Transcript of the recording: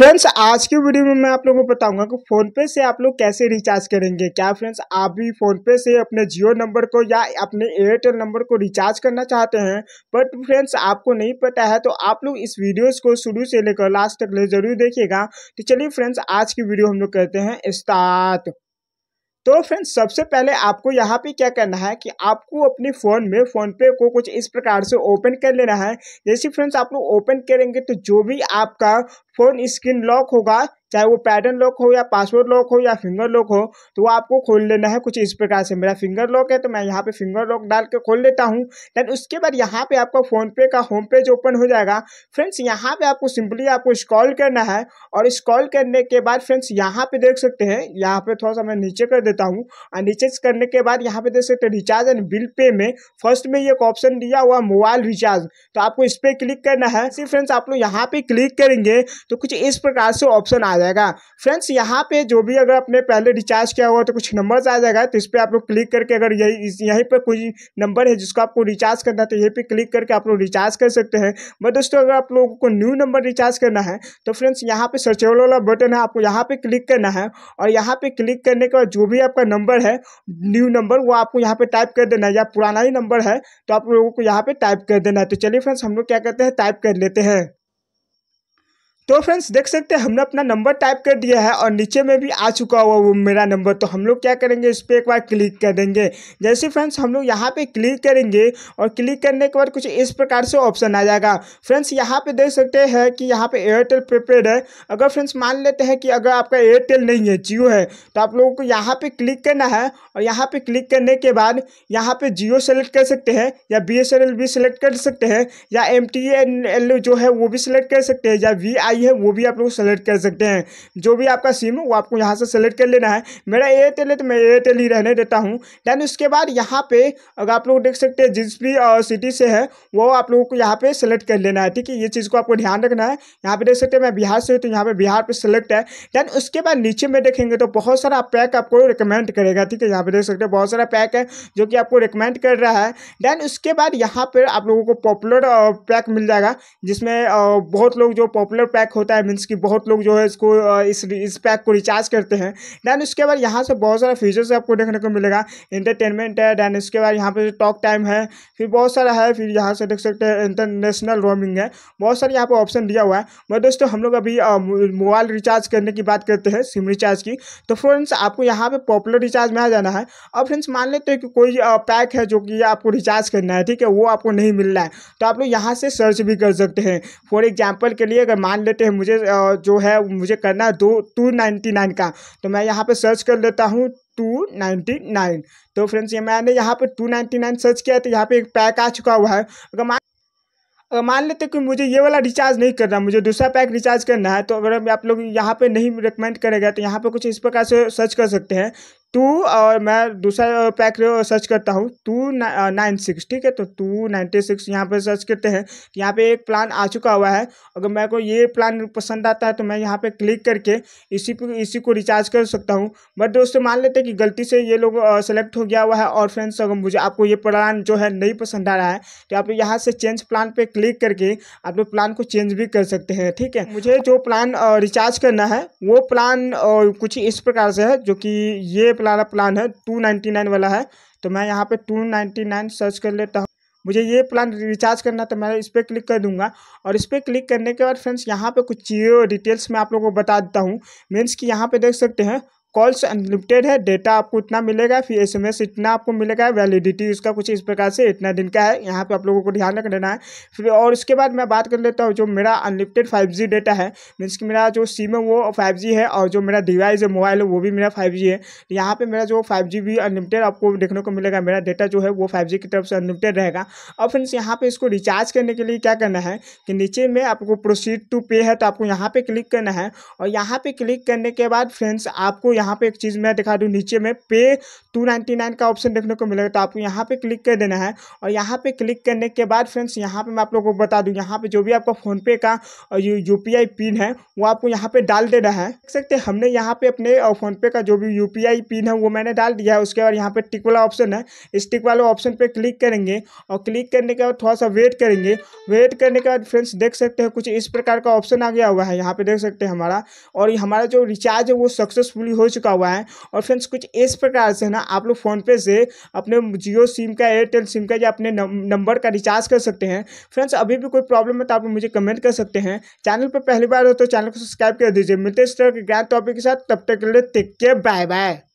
friends आज की video में मैं आप लोगों को बताऊंगा कि फोन पे से आप लोग कैसे रिचार्ज करेंगे क्या फ्रेंड्स आप भी फोन पे से अपने जियो नंबर को या अपने एयरटेल नंबर को रिचार्ज करना चाहते हैं बट फ्रेंड्स आपको नहीं पता है तो आप लोग इस वीडियोस को शुरू से लेकर लास्ट तक ले जरूर देखिएगा तो चलिए फ्रेंड्स आज की वीडियो हम लोग कहते हैं स्टार्ट तो फ्रेंड्स सबसे पहले आपको यहाँ पे क्या करना है कि आपको अपने फ़ोन में फ़ोन पे को कुछ इस प्रकार से ओपन कर लेना है जैसे फ्रेंड्स आप लोग ओपन करेंगे तो जो भी आपका फ़ोन स्क्रीन लॉक होगा चाहे वो पैटर्न लॉक हो या पासवर्ड लॉक हो या फिंगर लॉक हो तो वो आपको खोल लेना है कुछ इस प्रकार से मेरा फिंगर लॉक है तो मैं यहाँ पे फिंगर लॉक डाल के खोल लेता हूँ देन उसके बाद यहाँ पे आपका फोन पे का होम पेज ओपन हो जाएगा फ्रेंड्स यहाँ पे आपको सिंपली आपको स्क्रॉल करना है और स्क्रॉल करने के बाद फ्रेंड्स यहाँ पे देख सकते हैं यहाँ पे थोड़ा सा मैं नीचे कर देता हूँ और नीचे करने के बाद यहाँ पे देख सकते हैं रिचार्ज एंड बिल पे में फर्स्ट में एक ऑप्शन दिया हुआ मोबाइल रिचार्ज तो आपको इस पर क्लिक करना है फ्रेंड्स आप लोग यहाँ पे क्लिक करेंगे तो कुछ इस प्रकार से ऑप्शन आ जाएगा फ्रेंड्स यहाँ पे जो भी अगर आपने पहले रिचार्ज किया हुआ तो कुछ नंबर्स आ जाएगा तो इस पर आप लोग क्लिक करके अगर यही यहीं पर कोई नंबर है जिसको आपको रिचार्ज करना है तो यहीं पर क्लिक करके आप लोग रिचार्ज कर सकते हैं बट दोस्तों अगर आप लोगों को न्यू नंबर रिचार्ज करना है तो फ्रेंड्स यहाँ पर सर्चेबल वाला बटन है आपको यहाँ पर क्लिक करना है और यहाँ पर क्लिक करने के बाद जो भी आपका नंबर है न्यू नंबर वो आपको यहाँ पर टाइप कर देना है या पुराना ही नंबर है तो आप लोगों को यहाँ पर टाइप कर देना है तो चलिए फ्रेंड्स हम लोग क्या करते हैं टाइप कर लेते हैं तो फ्रेंड्स देख सकते हैं हमने अपना नंबर टाइप कर दिया है और नीचे में भी आ चुका हुआ वो मेरा नंबर तो हम लोग क्या करेंगे इस पर एक बार क्लिक कर देंगे जैसे फ्रेंड्स हम लोग यहाँ पे क्लिक करेंगे और क्लिक करने के बाद कुछ इस प्रकार से ऑप्शन आ जाएगा फ्रेंड्स यहाँ पे देख सकते हैं कि यहाँ पे एयरटेल प्रीपेड है अगर फ्रेंड्स मान लेते हैं कि अगर आपका एयरटेल नहीं है जियो है तो आप लोगों को यहाँ पर क्लिक करना है और यहाँ पर क्लिक करने के बाद यहाँ पर जियो सेलेक्ट कर सकते हैं या बी भी सेलेक्ट कर सकते हैं या एम जो है वो भी सिलेक्ट कर सकते हैं या वी आई आई है वो भी आप लोग सेलेक्ट कर सकते हैं जो भी आपका सिम है वो आपको यहाँ से सेलेक्ट कर लेना है मेरा एयरटेल है तो मैं एयरटेल ही रहने देता हूँ देन उसके बाद यहाँ पे अगर आप लोग देख सकते हैं जिस भी सिटी से है वो आप लोगों को यहाँ पे सेलेक्ट कर लेना है ठीक है ये चीज़ को आपको ध्यान रखना है यहाँ पे देख सकते हैं मैं बिहार से हूँ तो यहाँ पे बिहार पे सेलेक्ट है देन उसके बाद नीचे में देखेंगे तो बहुत सारा पैक आपको रिकमेंड करेगा ठीक है यहाँ पे देख सकते हैं बहुत सारा पैक है जो कि आपको रिकमेंड कर रहा है देन उसके बाद यहाँ पर आप लोगों को पॉपुलर पैक मिल जाएगा जिसमें बहुत लोग जो पॉपुलर पैक पैक होता है मीन्स कि बहुत लोग जो है इसको इस इस पैक को रिचार्ज करते हैं दैन उसके बाद यहाँ से बहुत सारा फीचर्स आपको देखने को मिलेगा इंटरटेनमेंट है दैन उसके बाद यहाँ पर टॉक टाइम है फिर बहुत सारा है फिर यहाँ से देख सकते हैं इंटरनेशनल रोमिंग है बहुत सारे यहाँ पर ऑप्शन दिया हुआ है बट दोस्तों हम लोग अभी मोबाइल रिचार्ज करने की बात करते हैं सिम रिचार्ज की तो फ्रेंड्स आपको यहाँ पर पॉपुलर रिचार्ज में आ जाना है और फ्रेंड्स मान लेते हैं कि कोई पैक है जो कि आपको रिचार्ज करना है ठीक है वो आपको नहीं मिल रहा है तो आप लोग यहाँ से सर्च भी कर सकते हैं फॉर एग्जाम्पल के लिए अगर मान लेते हैं मुझे जो है मुझे करना है दो टू नाइन्टी नाइन का तो मैं यहाँ पे सर्च कर लेता हूँ टू नाइन्टी नाइन तो फ्रेंड्स ये मैंने यहाँ पे टू नाइन्टी नाइन सर्च किया तो यहाँ पे एक पैक आ चुका हुआ है अगर मान अगर मान लेते कि मुझे ये वाला रिचार्ज नहीं करना मुझे दूसरा पैक रिचार्ज करना है तो अगर आप लोग यहाँ पे नहीं रिकमेंड करेगा तो यहाँ पे कुछ इस प्रकार से सर्च कर सकते हैं टू और मैं दूसरा पैक सर्च करता हूँ टू नाइन सिक्स ठीक है तो टू नाइन्टी सिक्स यहाँ पर सर्च करते हैं कि यहाँ पे एक प्लान आ चुका हुआ है अगर मेरे को ये प्लान पसंद आता है तो मैं यहाँ पे क्लिक करके इसी पर इसी को रिचार्ज कर सकता हूँ बट दोस्तों मान लेते हैं कि गलती से ये लोग सेलेक्ट हो गया हुआ है और फ्रेंड्स अगर मुझे आपको ये प्लान जो है नहीं पसंद आ रहा है तो आप यहाँ से चेंज प्लान पर क्लिक करके आप लोग प्लान को चेंज भी कर सकते हैं ठीक है मुझे जो प्लान रिचार्ज करना है वो प्लान कुछ इस प्रकार से है जो कि ये वाला प्लान है टू नाइन्टी नाइन वाला है तो मैं यहाँ पे टू नाइन्टी नाइन सर्च कर लेता हूँ मुझे ये प्लान रिचार्ज करना तो मैं इस पर क्लिक कर दूंगा और इस पर क्लिक करने के बाद फ्रेंड्स यहाँ पे कुछ डिटेल्स मैं आप लोगों को बता देता हूँ मीन्स कि यहाँ पे देख सकते हैं कॉल्स अनलिमिटेड है डेटा आपको इतना मिलेगा फिर एसएमएस इतना आपको मिलेगा वैलिडिटी उसका कुछ इस प्रकार से इतना दिन का है यहाँ पे आप लोगों को ध्यान रख देना है फिर और उसके बाद मैं बात कर लेता हूँ जो मेरा अनलिमिटेड फाइव जी डेटा है मीन्स कि मेरा जो सिम है वो फाइव जी है और जो मेरा डिवाइस है मोबाइल है वो भी मेरा फाइव जी है यहाँ पर मेरा जो फाइव जी भी अनलिमिटेड आपको देखने को मिलेगा मेरा डेटा जो है वो फाइव जी की तरफ से अनलिमिटेड रहेगा और फ्रेंड्स यहाँ पर इसको रिचार्ज करने के लिए क्या करना है कि नीचे में आपको प्रोसीड टू पे है तो आपको यहाँ पर क्लिक करना है और यहाँ पर क्लिक करने के बाद फ्रेंड्स आपको यहाँ पे एक चीज़ मैं दिखा दूँ नीचे में पे टू नाइन्टी नाइन का ऑप्शन देखने को मिलेगा तो आपको यहाँ पे क्लिक कर देना है और यहाँ पे क्लिक करने के बाद फ्रेंड्स यहाँ पे मैं आप लोगों को बता दूँ यहाँ पे जो भी आपका फ़ोनपे का यू यू पिन है वो आपको यहाँ पे डाल देना है देख सकते हैं हमने यहाँ पे अपने फ़ोनपे का जो भी यू पिन है वो मैंने डाल दिया है उसके बाद यहाँ पे टिक वाला ऑप्शन है इस टिक वाले ऑप्शन पर क्लिक करेंगे और क्लिक करने के बाद थोड़ा सा वेट करेंगे वेट करने के बाद फ्रेंड्स देख सकते हैं कुछ इस प्रकार का ऑप्शन आ गया हुआ है यहाँ पे देख सकते हैं हमारा और हमारा जो रिचार्ज है वो सक्सेसफुली हो चुका हुआ है और फ्रेंड्स कुछ इस प्रकार से ना आप लोग फ़ोनपे से अपने जियो सिम का एयरटेल सिम का या अपने नंबर का रिचार्ज कर सकते हैं फ्रेंड्स अभी भी कोई प्रॉब्लम है तो आप मुझे कमेंट कर सकते हैं चैनल पर पहली बार हो तो चैनल को सब्सक्राइब कर दीजिए मिलते इस तरह के ज्ञान टॉपिक के साथ तब तक के लिए टेक के बाय बाय